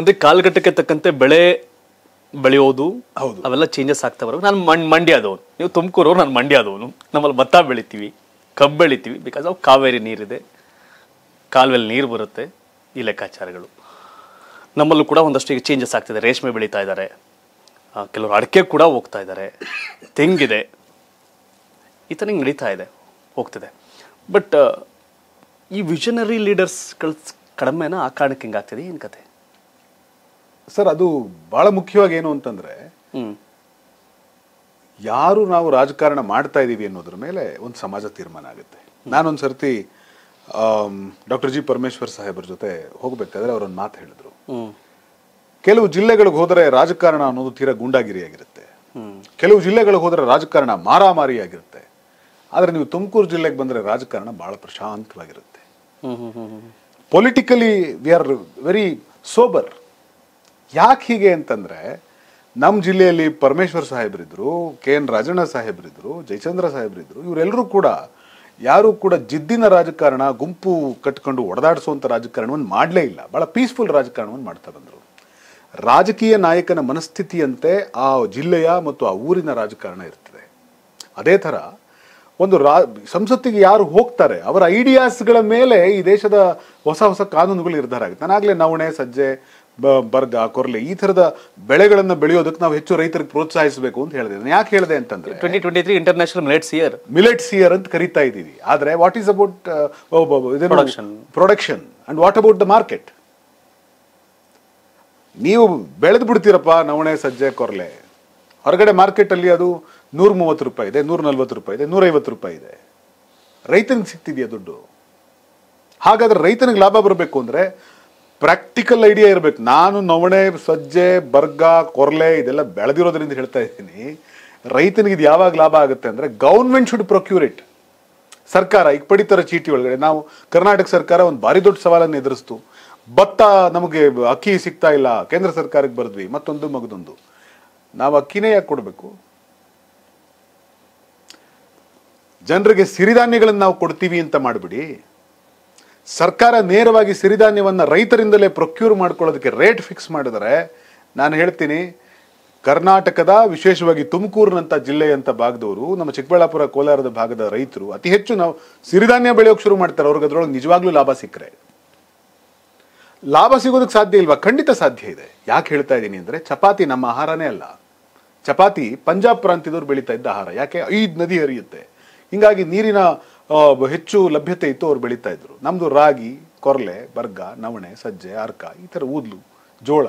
ಅಂದ್ರೆ ಕಾಲಘಟ್ಟಕ್ಕೆ ತಕ್ಕಂತೆ ಬೆಳೆ ಬೆಳೆಯೋದು ಹೌದು ಅವೆಲ್ಲ ಚೇಂಜಸ್ ಆಗ್ತಾ ಬರೋದು ನಾನು ಮಂಡ್ ಮಂಡ್ಯದವನು ನೀವು ತುಮಕೂರು ನಾನು ಮಂಡ್ಯದವನು ನಮ್ಮಲ್ಲಿ ಭತ್ತ ಬೆಳಿತೀವಿ ಕಬ್ಬು ಬೆಳಿತೀವಿ ಬಿಕಾಸ್ ಅವು ಕಾವೇರಿ ನೀರಿದೆ ಕಾಲುವೆಲಿ ನೀರು ಬರುತ್ತೆ ಈ ಲೆಕ್ಕಾಚಾರಗಳು ನಮ್ಮಲ್ಲೂ ಕೂಡ ಒಂದಷ್ಟು ಈಗ ಚೇಂಜಸ್ ಆಗ್ತಿದೆ ರೇಷ್ಮೆ ಬೆಳೀತಾ ಇದ್ದಾರೆ ಕೆಲವರು ಅಡಿಕೆ ಕೂಡ ಹೋಗ್ತಾ ಇದ್ದಾರೆ ತೆಂಗಿದೆ ಈ ಥರ ಹಿಂಗೆ ನಡೀತಾ ಇದೆ ಹೋಗ್ತಿದೆ ಬಟ್ ಈ ವಿಷನರಿ ಲೀಡರ್ಸ್ಗಳು ಕಡಿಮೆನ ಆ ಕಾರಣಕ್ಕೆ ಹಿಂಗಾಗ್ತಿದೆ ಏನು ಕತೆ ಸರ್ ಅದು ಬಹಳ ಮುಖ್ಯವಾಗಿ ಏನು ಅಂತಂದ್ರೆ ಯಾರು ನಾವು ರಾಜಕಾರಣ ಮಾಡ್ತಾ ಇದ್ದೀವಿ ಅನ್ನೋದ್ರ ಮೇಲೆ ಒಂದು ಸಮಾಜ ತೀರ್ಮಾನ ಆಗುತ್ತೆ ನಾನೊಂದು ಸರ್ತಿ ಡಾಕ್ಟರ್ ಜಿ ಪರಮೇಶ್ವರ್ ಸಾಹೇಬ್ರ ಜೊತೆ ಹೋಗ್ಬೇಕಾದ್ರೆ ಅವರೊಂದು ಮಾತು ಹೇಳಿದ್ರು ಕೆಲವು ಜಿಲ್ಲೆಗಳಿಗೆ ಹೋದರೆ ರಾಜಕಾರಣ ಅನ್ನೋದು ತೀರಾ ಗುಂಡಾಗಿರಿ ಆಗಿರುತ್ತೆ ಕೆಲವು ಜಿಲ್ಲೆಗಳಿಗೆ ಹೋದರೆ ರಾಜಕಾರಣ ಮಾರಾಮಾರಿ ಆಗಿರುತ್ತೆ ಆದರೆ ನೀವು ತುಮಕೂರು ಜಿಲ್ಲೆಗೆ ಬಂದರೆ ರಾಜಕಾರಣ ಬಹಳ ಪ್ರಶಾಂತವಾಗಿರುತ್ತೆ politically we are very sober ಯಾಕೆ ಹೀಗೆ ಅಂತಂದರೆ ನಮ್ಮ ಜಿಲ್ಲೆಯಲ್ಲಿ ಪರಮೇಶ್ವರ್ ಸಾಹೇಬ್ರಿದ್ರು ಕೆ ಎನ್ ರಾಜಣ್ಣ ಸಾಹೇಬ್ರಿದ್ರು ಜಯಚಂದ್ರ ಸಾಹೇಬ್ರಿದ್ರು ಇವರೆಲ್ಲರೂ ಕೂಡ ಯಾರೂ ಕೂಡ ಜಿದ್ದಿನ ರಾಜಕಾರಣ ಗುಂಪು ಕಟ್ಕೊಂಡು ಒಡೆದಾಡಿಸುವಂಥ ರಾಜಕಾರಣವನ್ನು ಮಾಡಲೇ ಇಲ್ಲ ಭಾಳ ಪೀಸ್ಫುಲ್ ರಾಜಕಾರಣವನ್ನು ಮಾಡ್ತಾ ಬಂದರು ರಾಜಕೀಯ ನಾಯಕನ ಮನಸ್ಥಿತಿಯಂತೆ ಆ ಜಿಲ್ಲೆಯ ಮತ್ತು ಆ ಊರಿನ ರಾಜಕಾರಣ ಇರ್ತದೆ ಅದೇ ಥರ ಒಂದು ರಾ ಸಂಸತ್ತಿಗೆ ಯಾರು ಹೋಗ್ತಾರೆ ಅವರ ಐಡಿಯಾಸ್ಗಳ ಮೇಲೆ ಈ ದೇಶದ ಹೊಸ ಹೊಸ ಕಾನೂನುಗಳು ನಿರ್ಧಾರ ಆಗುತ್ತೆ ನಾನಾಗಲೇ ನವಣೆ ಸಜ್ಜೆ ಬರ್ಗ ಕೊರ್ಲೆ ಈ ತರದ ಬೆಳೆಗಳನ್ನ ಬೆಳೆಯೋದಕ್ಕೆ ನಾವು ಹೆಚ್ಚು ರೈತರಿಗೆ ಪ್ರೋತ್ಸಾಹಿಸಬೇಕು ಅಂತ ಹೇಳಿದೆ ಯಾಕೆ ಹೇಳಿದೆ ಅಂತಂದ್ರೆ twenty twenty three international millets year millets year ಅಂತ ಕರಿತಾ ಇದ್ದೀವಿ ಆದ್ರೆ what is about production and what about the market ನೀವು ಬೆಳೆದು ಬಿಡ್ತೀರಪ್ಪ ನವಣೆ ಸಜ್ಜೆ ಕೊರಲೆ ಹೊರಗಡೆ ಮಾರ್ಕೆಟ್ ಅಲ್ಲಿ ಅದು ನೂರ ಮೂವತ್ತು ರೂಪಾಯಿ ಇದೆ ನೂರ ನಲ್ವತ್ತು ರೂಪಾಯಿ ಇದೆ ಐವತ್ತು ರೂಪಾಯಿ ಇದೆ ರೈತನಿಗೆ ಸಿಗ್ತಿದೆಯಾ ದುಡ್ಡು ಹಾಗಾದ್ರೆ ರೈತನಿಗೆ ಲಾಭ ಬರಬೇಕು ಅಂದ್ರೆ ಪ್ರಾಕ್ಟಿಕಲ್ ಐಡಿಯಾ ಇರಬೇಕು ನಾನು ನವಣೆ ಸಜ್ಜೆ ಬರ್ಗ ಕೊರಲೆ ಇದೆಲ್ಲ ಬೆಳೆದಿರೋದ್ರಿಂದ ಹೇಳ್ತಾ ಇದ್ದೀನಿ ರೈತನಿಗೆ ಇದು ಯಾವಾಗ ಲಾಭ ಆಗುತ್ತೆ ಅಂದರೆ ಗೌರ್ಮೆಂಟ್ ಶುಡ್ ಪ್ರೊಕ್ಯೂರೇಟ್ ಸರ್ಕಾರ ಈಗ ಪಡಿತರ ಚೀಟಿ ಒಳಗಡೆ ನಾವು ಕರ್ನಾಟಕ ಸರ್ಕಾರ ಒಂದು ಭಾರಿ ದೊಡ್ಡ ಸವಾಲನ್ನು ಎದುರಿಸ್ತು ಭತ್ತ ನಮಗೆ ಅಕ್ಕಿ ಸಿಗ್ತಾ ಇಲ್ಲ ಕೇಂದ್ರ ಸರ್ಕಾರಕ್ಕೆ ಬರೆದ್ವಿ ಮತ್ತೊಂದು ಮಗದೊಂದು ನಾವು ಅಕ್ಕಿನೇ ಯಾಕೆ ಕೊಡಬೇಕು ಜನರಿಗೆ ಸಿರಿಧಾನ್ಯಗಳನ್ನು ನಾವು ಕೊಡ್ತೀವಿ ಅಂತ ಮಾಡಿಬಿಡಿ ಸರ್ಕಾರ ನೇರವಾಗಿ ಸಿರಿಧಾನ್ಯವನ್ನು ರೈತರಿಂದಲೇ ಪ್ರೊಕ್ಯೂರ್ ಮಾಡ್ಕೊಳ್ಳೋದಕ್ಕೆ ರೇಟ್ ಫಿಕ್ಸ್ ಮಾಡಿದರೆ ನಾನು ಹೇಳ್ತೀನಿ ಕರ್ನಾಟಕದ ವಿಶೇಷವಾಗಿ ತುಮಕೂರಿನಂಥ ಜಿಲ್ಲೆಯಂಥ ಭಾಗದವರು ನಮ್ಮ ಚಿಕ್ಕಬಳ್ಳಾಪುರ ಕೋಲಾರದ ಭಾಗದ ರೈತರು ಅತಿ ಹೆಚ್ಚು ನಾವು ಸಿರಿಧಾನ್ಯ ಬೆಳೆಯೋಕೆ ಶುರು ಮಾಡ್ತಾರೆ ಅವ್ರಿಗೆ ಅದರೊಳಗೆ ನಿಜವಾಗ್ಲೂ ಲಾಭ ಸಿಕ್ಕರೆ ಲಾಭ ಸಿಗೋದಕ್ಕೆ ಸಾಧ್ಯ ಇಲ್ವಾ ಖಂಡಿತ ಸಾಧ್ಯ ಇದೆ ಯಾಕೆ ಹೇಳ್ತಾ ಇದ್ದೀನಿ ಅಂದರೆ ಚಪಾತಿ ನಮ್ಮ ಆಹಾರನೇ ಅಲ್ಲ ಚಪಾತಿ ಪಂಜಾಬ್ ಪ್ರಾಂತ್ಯದವ್ರು ಬೆಳೀತಾ ಇದ್ದ ಆಹಾರ ಯಾಕೆ ಐದು ನದಿ ಹರಿಯುತ್ತೆ ಹಿಂಗಾಗಿ ನೀರಿನ ಹೆಚ್ಚು ಲಭ್ಯತೆ ಇತ್ತು ಅವ್ರು ಬೆಳೀತಾ ಇದ್ರು ನಮ್ದು ರಾಗಿ ಕೊರಲೆ ಬರ್ಗ ನವಣೆ ಸಜ್ಜೆ ಅರ್ಕ ಈ ಥರ ಊದ್ಲು ಜೋಳ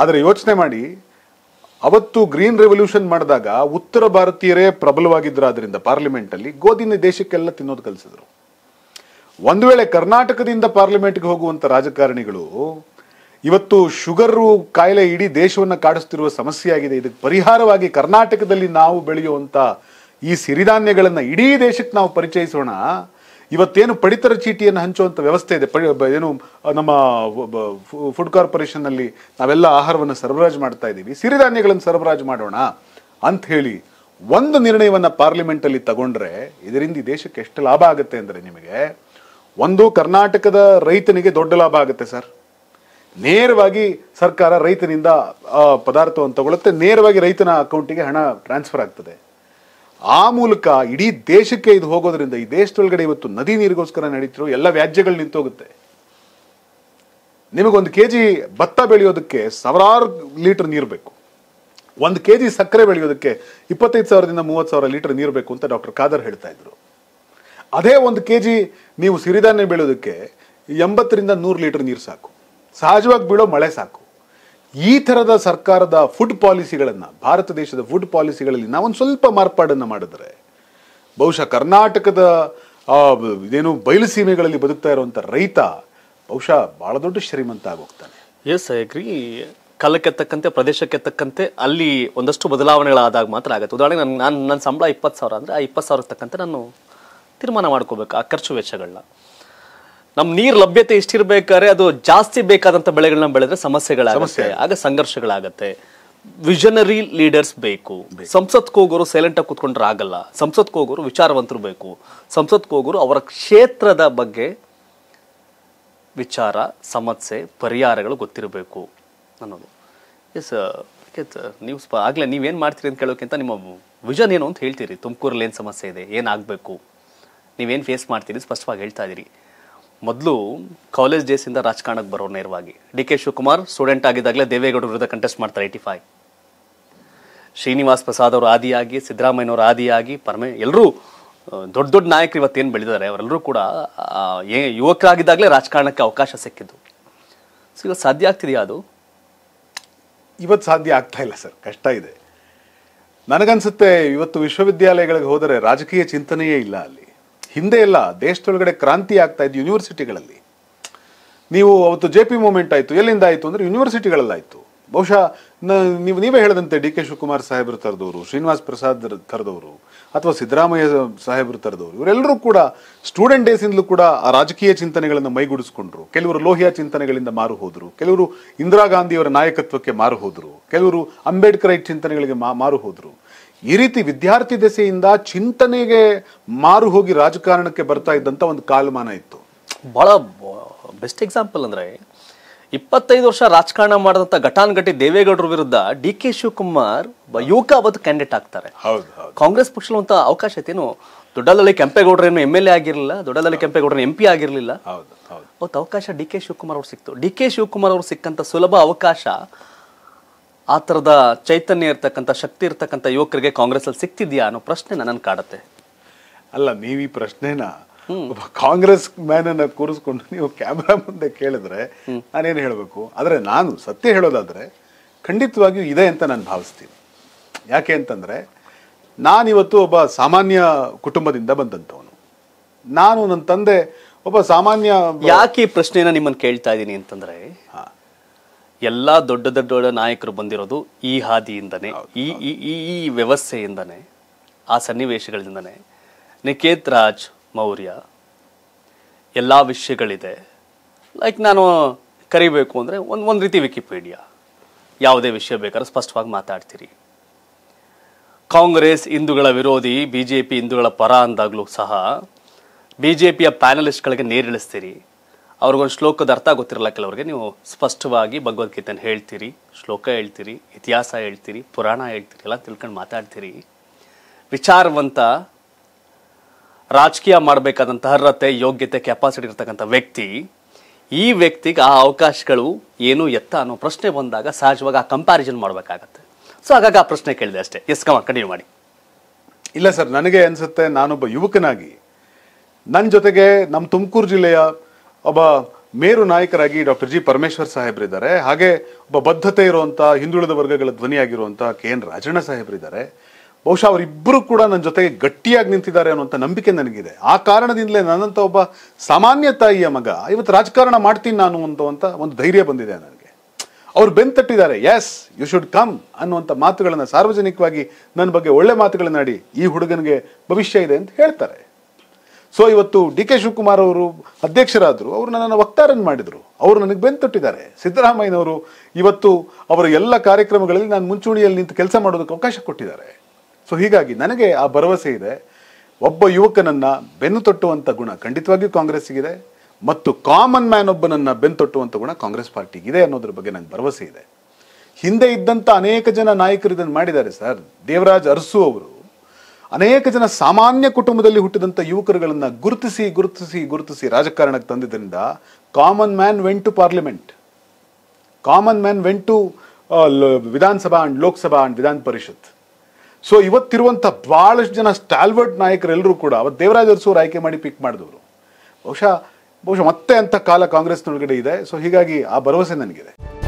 ಆದರೆ ಯೋಚನೆ ಮಾಡಿ ಅವತ್ತು ಗ್ರೀನ್ ರೆವಲ್ಯೂಷನ್ ಮಾಡಿದಾಗ ಉತ್ತರ ಭಾರತೀಯರೇ ಅದರಿಂದ ಪಾರ್ಲಿಮೆಂಟ್ ಅಲ್ಲಿ ಗೋಧಿನ ದೇಶಕ್ಕೆಲ್ಲ ತಿನ್ನೋದು ಕಲಿಸಿದ್ರು ಒಂದು ವೇಳೆ ಕರ್ನಾಟಕದಿಂದ ಪಾರ್ಲಿಮೆಂಟ್ಗೆ ಹೋಗುವಂತ ರಾಜಕಾರಣಿಗಳು ಇವತ್ತು ಶುಗರ್ ಕಾಯಿಲೆ ಇಡೀ ದೇಶವನ್ನು ಕಾಡಿಸ್ತಿರುವ ಸಮಸ್ಯೆ ಆಗಿದೆ ಇದಕ್ಕೆ ಪರಿಹಾರವಾಗಿ ಕರ್ನಾಟಕದಲ್ಲಿ ನಾವು ಬೆಳೆಯುವಂಥ ಈ ಸಿರಿಧಾನ್ಯಗಳನ್ನು ಇಡೀ ದೇಶಕ್ಕೆ ನಾವು ಪರಿಚಯಿಸೋಣ ಇವತ್ತೇನು ಪಡಿತರ ಚೀಟಿಯನ್ನು ಹಂಚುವಂಥ ವ್ಯವಸ್ಥೆ ಇದೆ ಪಡಿ ಏನು ನಮ್ಮ ಫುಡ್ ಕಾರ್ಪೊರೇಷನ್ನಲ್ಲಿ ನಾವೆಲ್ಲ ಆಹಾರವನ್ನು ಸರಬರಾಜು ಮಾಡ್ತಾ ಇದ್ದೀವಿ ಸಿರಿಧಾನ್ಯಗಳನ್ನು ಸರಬರಾಜು ಮಾಡೋಣ ಅಂತ ಹೇಳಿ ಒಂದು ನಿರ್ಣಯವನ್ನು ಪಾರ್ಲಿಮೆಂಟಲ್ಲಿ ತಗೊಂಡ್ರೆ ಇದರಿಂದ ಈ ದೇಶಕ್ಕೆ ಎಷ್ಟು ಲಾಭ ಆಗುತ್ತೆ ಅಂದರೆ ನಿಮಗೆ ಒಂದು ಕರ್ನಾಟಕದ ರೈತನಿಗೆ ದೊಡ್ಡ ಲಾಭ ಆಗುತ್ತೆ ಸರ್ ನೇರವಾಗಿ ಸರ್ಕಾರ ರೈತನಿಂದ ಪದಾರ್ಥವನ್ನು ತಗೊಳ್ಳುತ್ತೆ ನೇರವಾಗಿ ರೈತನ ಅಕೌಂಟಿಗೆ ಹಣ ಟ್ರಾನ್ಸ್ಫರ್ ಆಗ್ತದೆ ಆ ಮೂಲಕ ಇಡೀ ದೇಶಕ್ಕೆ ಇದು ಹೋಗೋದ್ರಿಂದ ಈ ದೇಶದೊಳಗಡೆ ಇವತ್ತು ನದಿ ನೀರಿಗೋಸ್ಕರ ನಡೀತಿರೋ ಎಲ್ಲ ವ್ಯಾಜ್ಯಗಳು ನಿಂತೋಗುತ್ತೆ ನಿಮಗೊಂದು ಕೆ ಜಿ ಭತ್ತ ಬೆಳೆಯೋದಕ್ಕೆ ಸಾವಿರಾರು ಲೀಟರ್ ನೀರು ಬೇಕು ಒಂದು ಕೆ ಜಿ ಸಕ್ಕರೆ ಬೆಳೆಯೋದಕ್ಕೆ ಇಪ್ಪತ್ತೈದು ಸಾವಿರದಿಂದ ಮೂವತ್ತು ಸಾವಿರ ಲೀಟರ್ ನೀರು ಬೇಕು ಅಂತ ಡಾಕ್ಟರ್ ಖಾದರ್ ಹೇಳ್ತಾ ಇದ್ರು ಅದೇ ಒಂದು ಕೆ ಜಿ ನೀವು ಸಿರಿಧಾನ್ಯ ಬೆಳೆಯೋದಕ್ಕೆ ಎಂಬತ್ತರಿಂದ ನೂರು ಲೀಟರ್ ನೀರು ಸಾಕು ಸಹಜವಾಗಿ ಬೀಳೋ ಮಳೆ ಸಾಕು ಈ ಥರದ ಸರ್ಕಾರದ ಫುಡ್ ಪಾಲಿಸಿಗಳನ್ನು ಭಾರತ ದೇಶದ ಫುಡ್ ಪಾಲಿಸಿಗಳಲ್ಲಿ ನಾವೊಂದು ಸ್ವಲ್ಪ ಮಾರ್ಪಾಡನ್ನು ಮಾಡಿದ್ರೆ ಬಹುಶಃ ಕರ್ನಾಟಕದ ಇದೇನು ಬಯಲು ಸೀಮೆಗಳಲ್ಲಿ ಬದುಕ್ತಾ ಇರುವಂಥ ರೈತ ಬಹುಶಃ ಭಾಳ ದೊಡ್ಡ ಶ್ರೀಮಂತ ಆಗೋಗ್ತಾನೆ ಎಸ್ ಐ ಕಾಲಕ್ಕೆ ತಕ್ಕಂತೆ ಪ್ರದೇಶಕ್ಕೆ ತಕ್ಕಂತೆ ಅಲ್ಲಿ ಒಂದಷ್ಟು ಬದಲಾವಣೆಗಳಾದಾಗ ಮಾತ್ರ ಆಗುತ್ತೆ ಉದಾಹರಣೆಗೆ ನನ್ನ ನಾನು ನನ್ನ ಸಂಬಳ ಇಪ್ಪತ್ತು ಸಾವಿರ ಅಂದರೆ ಆ ಇಪ್ಪತ್ತು ಸಾವಿರ ತಕ್ಕಂತೆ ನಾನು ತೀರ್ಮಾನ ಮಾಡ್ಕೋಬೇಕು ಆ ಖರ್ಚು ವೆಚ್ಚಗಳನ್ನ ನಮ್ ನೀರ್ ಲಭ್ಯತೆ ಇಷ್ಟಿರ್ಬೇಕಾದ್ರೆ ಅದು ಜಾಸ್ತಿ ಬೇಕಾದಂತ ಬೆಳೆಗಳನ್ನ ಬೆಳೆದ್ರೆ ಸಮಸ್ಯೆಗಳಾಗುತ್ತೆ ಆಗ ಸಂಘರ್ಷಗಳಾಗತ್ತೆ ವಿಷನರಿ ಲೀಡರ್ಸ್ ಬೇಕು ಸಂಸತ್ಗೆ ಹೋಗೋರು ಸೈಲೆಂಟ್ ಆಗಿ ಕೂತ್ಕೊಂಡ್ರೆ ಆಗಲ್ಲ ಸಂಸತ್ಗೆ ಹೋಗೋರು ವಿಚಾರವಂತರು ಬೇಕು ಸಂಸತ್ಗೆ ಹೋಗೋರು ಅವರ ಕ್ಷೇತ್ರದ ಬಗ್ಗೆ ವಿಚಾರ ಸಮಸ್ಯೆ ಪರಿಹಾರಗಳು ಗೊತ್ತಿರಬೇಕು ಅನ್ನೋದು ಎಸ್ ನೀವು ಆಗ್ಲೇ ನೀವೇನ್ ಮಾಡ್ತೀರಿ ಅಂತ ಕೇಳೋಕ್ಕಿಂತ ನಿಮ್ಮ ವಿಷನ್ ಏನು ಅಂತ ಹೇಳ್ತೀರಿ ತುಮಕೂರಲ್ಲಿ ಏನು ಸಮಸ್ಯೆ ಇದೆ ಏನಾಗಬೇಕು ನೀವೇನು ಫೇಸ್ ಮಾಡ್ತೀರಿ ಸ್ಪಷ್ಟವಾಗಿ ಹೇಳ್ತಾ ಇದ್ದೀರಿ ಮೊದಲು ಕಾಲೇಜ್ ಡೇಸಿಂದ ರಾಜಕಾರಣಕ್ಕೆ ಬರೋ ನೇರವಾಗಿ ಡಿ ಕೆ ಶಿವಕುಮಾರ್ ಸ್ಟೂಡೆಂಟ್ ಆಗಿದ್ದಾಗಲೇ ದೇವೇಗೌಡ ವಿರುದ್ಧ ಕಂಟೆಸ್ಟ್ ಮಾಡ್ತಾರೆ ಏಯ್ಟಿ ಫೈವ್ ಶ್ರೀನಿವಾಸ್ ಪ್ರಸಾದ್ ಅವರು ಆದಿಯಾಗಿ ಸಿದ್ದರಾಮಯ್ಯನವರು ಆದಿಯಾಗಿ ಪರಮೇ ಎಲ್ಲರೂ ದೊಡ್ಡ ದೊಡ್ಡ ನಾಯಕರು ಇವತ್ತೇನು ಬೆಳೆದಿದ್ದಾರೆ ಅವರೆಲ್ಲರೂ ಕೂಡ ಏ ಯುವಕರಾಗಿದ್ದಾಗಲೇ ರಾಜಕಾರಣಕ್ಕೆ ಅವಕಾಶ ಸಿಕ್ಕಿದ್ದು ಸೊ ಇವತ್ತು ಸಾಧ್ಯ ಆಗ್ತಿದೆಯಾ ಅದು ಇವತ್ತು ಸಾಧ್ಯ ಆಗ್ತಾ ಇಲ್ಲ ಸರ್ ಕಷ್ಟ ಇದೆ ನನಗನ್ಸುತ್ತೆ ಇವತ್ತು ವಿಶ್ವವಿದ್ಯಾಲಯಗಳಿಗೆ ಹೋದರೆ ರಾಜಕೀಯ ಚಿಂತನೆಯೇ ಇಲ್ಲ ಅಲ್ಲಿ ಹಿಂದೆ ಎಲ್ಲ ದೇಶದೊಳಗಡೆ ಕ್ರಾಂತಿ ಆಗ್ತಾ ಇದ್ದು ಯೂನಿವರ್ಸಿಟಿಗಳಲ್ಲಿ ನೀವು ಅವತ್ತು ಜೆ ಪಿ ಮೂಮೆಂಟ್ ಆಯಿತು ಎಲ್ಲಿಂದ ಆಯಿತು ಅಂದರೆ ಯೂನಿವರ್ಸಿಟಿಗಳಲ್ಲಾಯಿತು ಬಹುಶಃ ನೀವು ನೀವೇ ಹೇಳಿದಂತೆ ಡಿ ಕೆ ಶಿವಕುಮಾರ್ ಸಾಹೇಬರು ತರದವರು ಶ್ರೀನಿವಾಸ್ ಪ್ರಸಾದ್ ತರದವರು ಅಥವಾ ಸಿದ್ದರಾಮಯ್ಯ ಸಾಹೇಬರು ತರದವರು ಇವರೆಲ್ಲರೂ ಕೂಡ ಸ್ಟೂಡೆಂಟ್ ಡೇಸಿಂದಲೂ ಕೂಡ ಆ ರಾಜಕೀಯ ಚಿಂತನೆಗಳನ್ನು ಮೈಗೂಡಿಸ್ಕೊಂಡ್ರು ಕೆಲವರು ಲೋಹಿಯಾ ಚಿಂತನೆಗಳಿಂದ ಮಾರು ಹೋದರು ಕೆಲವರು ಇಂದಿರಾ ಗಾಂಧಿಯವರ ನಾಯಕತ್ವಕ್ಕೆ ಮಾರು ಹೋದರು ಕೆಲವರು ಅಂಬೇಡ್ಕರ್ ಚಿಂತನೆಗಳಿಗೆ ಮಾರು ಹೋದರು ಈ ರೀತಿ ವಿದ್ಯಾರ್ಥಿ ದೆಸೆಯಿಂದ ಚಿಂತನೆಗೆ ಮಾರು ಹೋಗಿ ರಾಜಕಾರಣಕ್ಕೆ ಬರ್ತಾ ಇದ್ದಂತ ಒಂದು ಕಾಲಮಾನ ಇತ್ತು ಬಹಳ ಬೆಸ್ಟ್ ಎಕ್ಸಾಂಪಲ್ ಅಂದ್ರೆ ಇಪ್ಪತ್ತೈದು ವರ್ಷ ರಾಜಕಾರಣ ಮಾಡಿದಂಥ ಘಟಾನುಘಟಿ ದೇವೇಗೌಡರ ವಿರುದ್ಧ ಡಿ ಕೆ ಶಿವಕುಮಾರ್ ಯುವಕ ಅವತ್ತು ಕ್ಯಾಂಡಿಡೇಟ್ ಆಗ್ತಾರೆ ಕಾಂಗ್ರೆಸ್ ಪಕ್ಷದಂಥ ಅವಕಾಶ ಐತೇನು ದೊಡ್ಡಲಲ್ಲಿ ಕೆಂಪೇಗೌಡರೇನು ಎಮ್ ಎಲ್ ಎ ಆಗಿರಲಿಲ್ಲ ದೊಡ್ಡದಲ್ಲಿ ಕೆಂಪೇಗೌಡರ ಎಂ ಪಿ ಆಗಿರಲಿಲ್ಲ ಅವತ್ತು ಅವಕಾಶ ಡಿ ಕೆ ಶಿವಕುಮಾರ್ ಅವ್ರು ಸಿಕ್ತು ಡಿ ಕೆ ಶಿವಕುಮಾರ್ ಅವ್ರು ಸಿಕ್ಕಂತ ಸುಲಭ ಅವಕಾಶ ಆ ಥರದ ಚೈತನ್ಯ ಇರ್ತಕ್ಕಂಥ ಶಕ್ತಿ ಇರ್ತಕ್ಕಂಥ ಯುವಕರಿಗೆ ಕಾಂಗ್ರೆಸ್ಸಲ್ಲಿ ಸಿಕ್ತಿದೆಯಾ ಅನ್ನೋ ಪ್ರಶ್ನೆ ನನ್ನನ್ನು ಕಾಡುತ್ತೆ ಅಲ್ಲ ನೀವು ಈ ಪ್ರಶ್ನೆನ ಒಬ್ಬ ಕಾಂಗ್ರೆಸ್ ಮ್ಯಾನ್ ಅನ್ನ ಕೂರಿಸ್ಕೊಂಡು ನೀವು ಕ್ಯಾಮ್ರಾ ಮುಂದೆ ಕೇಳಿದ್ರೆ ನಾನೇನು ಹೇಳಬೇಕು ಆದರೆ ನಾನು ಸತ್ಯ ಹೇಳೋದಾದರೆ ಖಂಡಿತವಾಗಿಯೂ ಇದೆ ಅಂತ ನಾನು ಭಾವಿಸ್ತೀನಿ ಯಾಕೆ ಅಂತಂದರೆ ನಾನಿವತ್ತು ಒಬ್ಬ ಸಾಮಾನ್ಯ ಕುಟುಂಬದಿಂದ ಬಂದಂಥವನು ನಾನು ನನ್ನ ತಂದೆ ಒಬ್ಬ ಸಾಮಾನ್ಯ ಯಾಕೆ ಈ ಪ್ರಶ್ನೆನ ನಿಮ್ಮನ್ನು ಕೇಳ್ತಾ ಇದ್ದೀನಿ ಅಂತಂದರೆ ಹಾಂ ಎಲ್ಲ ದೊಡ್ಡ ದೊಡ್ಡ ನಾಯಕರು ಬಂದಿರೋದು ಈ ಹಾದಿಯಿಂದನೇ ಈ ಈ ವ್ಯವಸ್ಥೆಯಿಂದನೇ ಆ ಸನ್ನಿವೇಶಗಳಿಂದನೇ ನಿಕೇತ್ ರಾಜ್ ಮೌರ್ಯ ಎಲ್ಲ ವಿಷಯಗಳಿದೆ ಲೈಕ್ ನಾನು ಕರಿಬೇಕು ಅಂದರೆ ಒಂದು ಒಂದು ರೀತಿ ವಿಕಿಪೀಡಿಯಾ ಯಾವುದೇ ವಿಷಯ ಬೇಕಾದ್ರೂ ಸ್ಪಷ್ಟವಾಗಿ ಮಾತಾಡ್ತೀರಿ ಕಾಂಗ್ರೆಸ್ ಹಿಂದೂಗಳ ವಿರೋಧಿ ಬಿ ಜೆ ಪಿ ಹಿಂದೂಗಳ ಪರ ಅಂದಾಗಲೂ ಸಹ ಬಿ ಜೆ ಪಿಯ ಪ್ಯಾನಲಿಸ್ಟ್ಗಳಿಗೆ ನೀರಿಳಿಸ್ತೀರಿ ಅವ್ರಿಗೊಂದು ಶ್ಲೋಕದ ಅರ್ಥ ಗೊತ್ತಿರಲ್ಲ ಕೆಲವರಿಗೆ ನೀವು ಸ್ಪಷ್ಟವಾಗಿ ಭಗವದ್ಗೀತೆನ ಹೇಳ್ತೀರಿ ಶ್ಲೋಕ ಹೇಳ್ತೀರಿ ಇತಿಹಾಸ ಹೇಳ್ತೀರಿ ಪುರಾಣ ಹೇಳ್ತೀರಿ ಎಲ್ಲ ತಿಳ್ಕೊಂಡು ಮಾತಾಡ್ತೀರಿ ವಿಚಾರವಂತ ರಾಜಕೀಯ ಮಾಡಬೇಕಾದಂಥ ಅರ್ಹತೆ ಯೋಗ್ಯತೆ ಕೆಪಾಸಿಟಿ ಇರ್ತಕ್ಕಂಥ ವ್ಯಕ್ತಿ ಈ ವ್ಯಕ್ತಿಗೆ ಆ ಅವಕಾಶಗಳು ಏನು ಎತ್ತ ಅನ್ನೋ ಪ್ರಶ್ನೆ ಬಂದಾಗ ಸಹಜವಾಗಿ ಆ ಕಂಪ್ಯಾರಿಸನ್ ಮಾಡಬೇಕಾಗತ್ತೆ ಸೊ ಹಾಗಾಗಿ ಆ ಪ್ರಶ್ನೆ ಕೇಳಿದೆ ಅಷ್ಟೇ ಎಸ್ ಕಮ ಕಂಟಿನ್ಯೂ ಮಾಡಿ ಇಲ್ಲ ಸರ್ ನನಗೆ ಅನಿಸುತ್ತೆ ನಾನೊಬ್ಬ ಯುವಕನಾಗಿ ನನ್ನ ಜೊತೆಗೆ ನಮ್ಮ ತುಮಕೂರು ಜಿಲ್ಲೆಯ ಒಬ್ಬ ಮೇರು ನಾಯಕರಾಗಿ ಡಾಕ್ಟರ್ ಜಿ ಪರಮೇಶ್ವರ್ ಇದ್ದಾರೆ ಹಾಗೆ ಒಬ್ಬ ಬದ್ಧತೆ ಇರುವಂಥ ಹಿಂದುಳಿದ ವರ್ಗಗಳ ಧ್ವನಿಯಾಗಿರುವಂಥ ಕೆ ಎನ್ ರಾಜಣ್ಣ ಸಾಹೇಬ್ರಿದ್ದಾರೆ ಬಹುಶಃ ಅವರಿಬ್ಬರು ಕೂಡ ನನ್ನ ಜೊತೆಗೆ ಗಟ್ಟಿಯಾಗಿ ನಿಂತಿದ್ದಾರೆ ಅನ್ನುವಂಥ ನಂಬಿಕೆ ನನಗಿದೆ ಆ ಕಾರಣದಿಂದಲೇ ನನ್ನಂಥ ಒಬ್ಬ ಸಾಮಾನ್ಯ ತಾಯಿಯ ಮಗ ಇವತ್ತು ರಾಜಕಾರಣ ಮಾಡ್ತೀನಿ ನಾನು ಅಂತ ಒಂದು ಧೈರ್ಯ ಬಂದಿದೆ ನನಗೆ ಅವ್ರು ಬೆನ್ ತಟ್ಟಿದ್ದಾರೆ ಎಸ್ ಯು ಶುಡ್ ಕಮ್ ಅನ್ನುವಂಥ ಮಾತುಗಳನ್ನು ಸಾರ್ವಜನಿಕವಾಗಿ ನನ್ನ ಬಗ್ಗೆ ಒಳ್ಳೆ ಮಾತುಗಳನ್ನಾಡಿ ಈ ಹುಡುಗನಿಗೆ ಭವಿಷ್ಯ ಇದೆ ಅಂತ ಹೇಳ್ತಾರೆ ಸೊ ಇವತ್ತು ಡಿ ಕೆ ಶಿವಕುಮಾರ್ ಅವರು ಅಧ್ಯಕ್ಷರಾದರು ಅವರು ನನ್ನನ್ನು ವಕ್ತಾರನ್ನು ಮಾಡಿದರು ಅವರು ನನಗೆ ಬೆನ್ನು ತೊಟ್ಟಿದ್ದಾರೆ ಸಿದ್ದರಾಮಯ್ಯನವರು ಇವತ್ತು ಅವರ ಎಲ್ಲ ಕಾರ್ಯಕ್ರಮಗಳಲ್ಲಿ ನಾನು ಮುಂಚೂಣಿಯಲ್ಲಿ ನಿಂತು ಕೆಲಸ ಮಾಡೋದಕ್ಕೆ ಅವಕಾಶ ಕೊಟ್ಟಿದ್ದಾರೆ ಸೊ ಹೀಗಾಗಿ ನನಗೆ ಆ ಭರವಸೆ ಇದೆ ಒಬ್ಬ ಯುವಕನನ್ನು ಬೆನ್ನು ತೊಟ್ಟುವಂಥ ಗುಣ ಖಂಡಿತವಾಗಿಯೂ ಕಾಂಗ್ರೆಸ್ಸಿಗಿದೆ ಮತ್ತು ಕಾಮನ್ ಮ್ಯಾನ್ ಒಬ್ಬನನ್ನು ಬೆನ್ನು ತೊಟ್ಟುವಂಥ ಗುಣ ಕಾಂಗ್ರೆಸ್ ಪಾರ್ಟಿಗಿದೆ ಅನ್ನೋದ್ರ ಬಗ್ಗೆ ನನಗೆ ಭರವಸೆ ಇದೆ ಹಿಂದೆ ಇದ್ದಂಥ ಅನೇಕ ಜನ ನಾಯಕರು ಇದನ್ನು ಮಾಡಿದ್ದಾರೆ ಸರ್ ದೇವರಾಜ್ ಅರಸು ಅವರು ಅನೇಕ ಜನ ಸಾಮಾನ್ಯ ಕುಟುಂಬದಲ್ಲಿ ಹುಟ್ಟಿದಂಥ ಯುವಕರುಗಳನ್ನು ಗುರುತಿಸಿ ಗುರುತಿಸಿ ಗುರುತಿಸಿ ರಾಜಕಾರಣಕ್ಕೆ ತಂದಿದ್ದರಿಂದ common man went to parliament common man went to Vidhana Sabha and Lok Sabha and Vidhana Parishat so ಇವತ್ತಿರುವಂಥ ಭಾಳಷ್ಟು ಜನ ಸ್ಟಾಲ್ವರ್ಡ್ ನಾಯಕರೆಲ್ಲರೂ ಕೂಡ ಅವತ್ತು ದೇವರಾಜ್ ಅರಸೂರು ಆಯ್ಕೆ ಮಾಡಿ ಪಿಕ್ ಮಾಡಿದವರು ಬಹುಶಃ ಬಹುಶಃ ಮತ್ತೆ ಅಂಥ ಕಾಲ ಕಾಂಗ್ರೆಸ್ನೊಳಗಡೆ ಇದೆ ಸೊ ಹೀಗಾಗಿ ಆ ಭರವಸೆ ನನಗಿದೆ